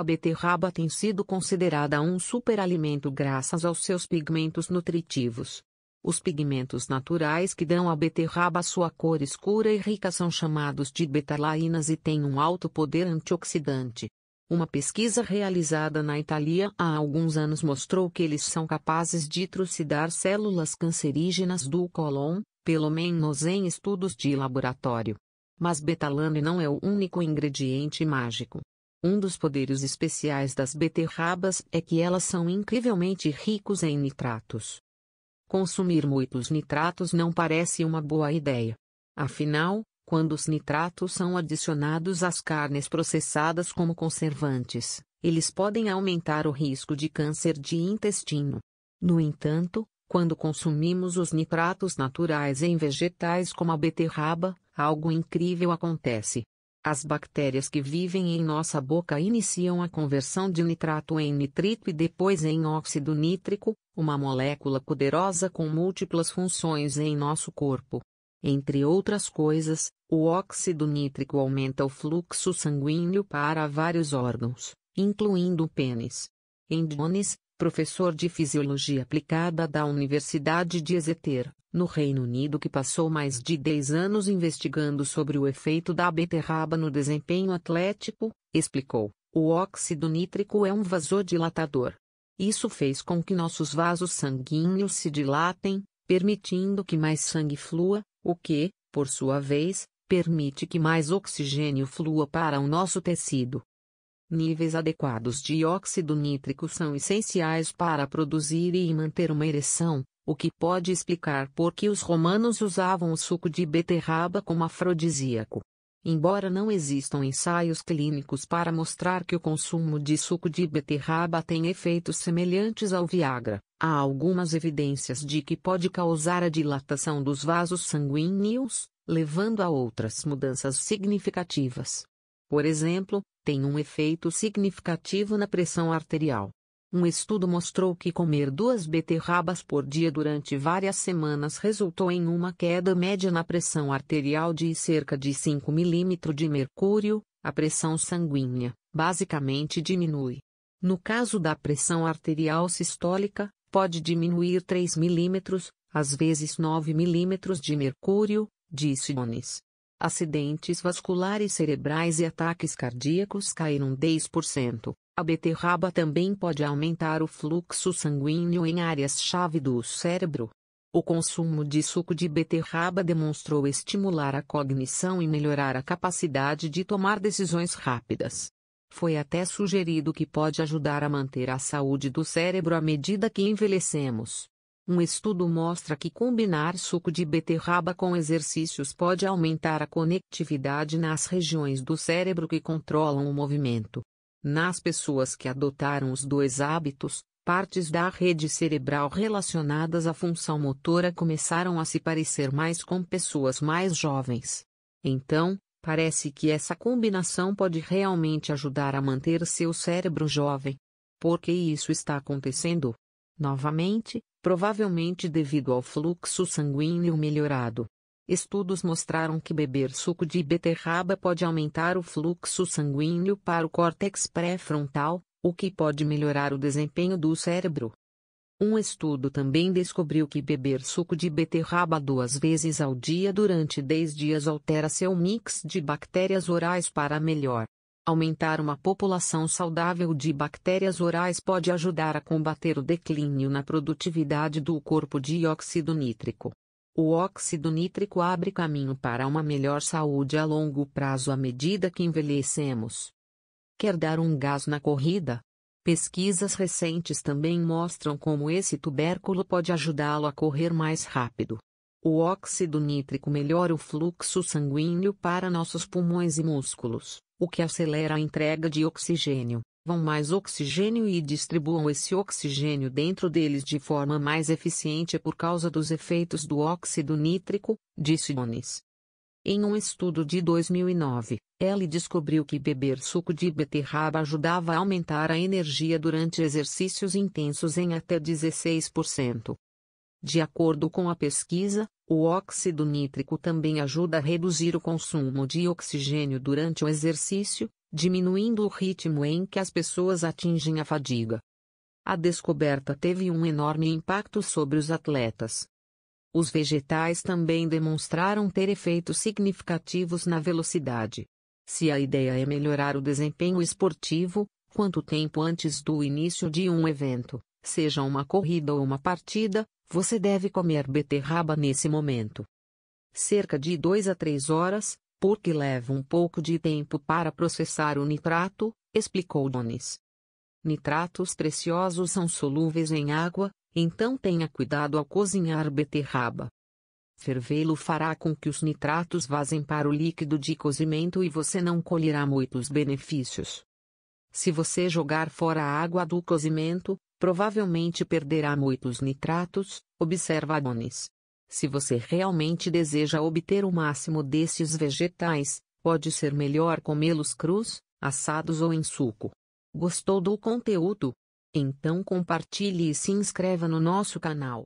A beterraba tem sido considerada um superalimento graças aos seus pigmentos nutritivos. Os pigmentos naturais que dão à beterraba sua cor escura e rica são chamados de betalainas e têm um alto poder antioxidante. Uma pesquisa realizada na Itália há alguns anos mostrou que eles são capazes de trucidar células cancerígenas do colon, pelo menos em estudos de laboratório. Mas betalane não é o único ingrediente mágico. Um dos poderes especiais das beterrabas é que elas são incrivelmente ricos em nitratos. Consumir muitos nitratos não parece uma boa ideia. Afinal, quando os nitratos são adicionados às carnes processadas como conservantes, eles podem aumentar o risco de câncer de intestino. No entanto, quando consumimos os nitratos naturais em vegetais como a beterraba, algo incrível acontece. As bactérias que vivem em nossa boca iniciam a conversão de nitrato em nitrito e depois em óxido nítrico, uma molécula poderosa com múltiplas funções em nosso corpo. Entre outras coisas, o óxido nítrico aumenta o fluxo sanguíneo para vários órgãos, incluindo o pênis. Endones, professor de Fisiologia Aplicada da Universidade de Exeter, no Reino Unido que passou mais de 10 anos investigando sobre o efeito da beterraba no desempenho atlético, explicou: o óxido nítrico é um vasodilatador. Isso fez com que nossos vasos sanguíneos se dilatem, permitindo que mais sangue flua, o que, por sua vez, permite que mais oxigênio flua para o nosso tecido. Níveis adequados de óxido nítrico são essenciais para produzir e manter uma ereção, o que pode explicar por que os romanos usavam o suco de beterraba como afrodisíaco. Embora não existam ensaios clínicos para mostrar que o consumo de suco de beterraba tem efeitos semelhantes ao Viagra, há algumas evidências de que pode causar a dilatação dos vasos sanguíneos, levando a outras mudanças significativas. Por exemplo, tem um efeito significativo na pressão arterial. Um estudo mostrou que comer duas beterrabas por dia durante várias semanas resultou em uma queda média na pressão arterial de cerca de 5 mm de mercúrio, a pressão sanguínea basicamente diminui. No caso da pressão arterial sistólica, pode diminuir 3 mm, às vezes 9 mm de mercúrio, disse Onis. Acidentes vasculares cerebrais e ataques cardíacos caíram 10%. A beterraba também pode aumentar o fluxo sanguíneo em áreas-chave do cérebro. O consumo de suco de beterraba demonstrou estimular a cognição e melhorar a capacidade de tomar decisões rápidas. Foi até sugerido que pode ajudar a manter a saúde do cérebro à medida que envelhecemos. Um estudo mostra que combinar suco de beterraba com exercícios pode aumentar a conectividade nas regiões do cérebro que controlam o movimento. Nas pessoas que adotaram os dois hábitos, partes da rede cerebral relacionadas à função motora começaram a se parecer mais com pessoas mais jovens. Então, parece que essa combinação pode realmente ajudar a manter seu cérebro jovem. Por que isso está acontecendo? Novamente, provavelmente devido ao fluxo sanguíneo melhorado. Estudos mostraram que beber suco de beterraba pode aumentar o fluxo sanguíneo para o córtex pré-frontal, o que pode melhorar o desempenho do cérebro. Um estudo também descobriu que beber suco de beterraba duas vezes ao dia durante 10 dias altera seu mix de bactérias orais para melhor. Aumentar uma população saudável de bactérias orais pode ajudar a combater o declínio na produtividade do corpo de óxido nítrico. O óxido nítrico abre caminho para uma melhor saúde a longo prazo à medida que envelhecemos. Quer dar um gás na corrida? Pesquisas recentes também mostram como esse tubérculo pode ajudá-lo a correr mais rápido. O óxido nítrico melhora o fluxo sanguíneo para nossos pulmões e músculos o que acelera a entrega de oxigênio. Vão mais oxigênio e distribuam esse oxigênio dentro deles de forma mais eficiente por causa dos efeitos do óxido nítrico, disse Jones. Em um estudo de 2009, ele descobriu que beber suco de beterraba ajudava a aumentar a energia durante exercícios intensos em até 16%. De acordo com a pesquisa, o óxido nítrico também ajuda a reduzir o consumo de oxigênio durante o exercício, diminuindo o ritmo em que as pessoas atingem a fadiga. A descoberta teve um enorme impacto sobre os atletas. Os vegetais também demonstraram ter efeitos significativos na velocidade. Se a ideia é melhorar o desempenho esportivo, quanto tempo antes do início de um evento, seja uma corrida ou uma partida, você deve comer beterraba nesse momento. Cerca de 2 a 3 horas, porque leva um pouco de tempo para processar o nitrato, explicou Donis. Nitratos preciosos são solúveis em água, então tenha cuidado ao cozinhar beterraba. Fervê-lo fará com que os nitratos vazem para o líquido de cozimento e você não colherá muitos benefícios. Se você jogar fora a água do cozimento, provavelmente perderá muitos nitratos, observa Adonis. Se você realmente deseja obter o máximo desses vegetais, pode ser melhor comê-los crus, assados ou em suco. Gostou do conteúdo? Então compartilhe e se inscreva no nosso canal.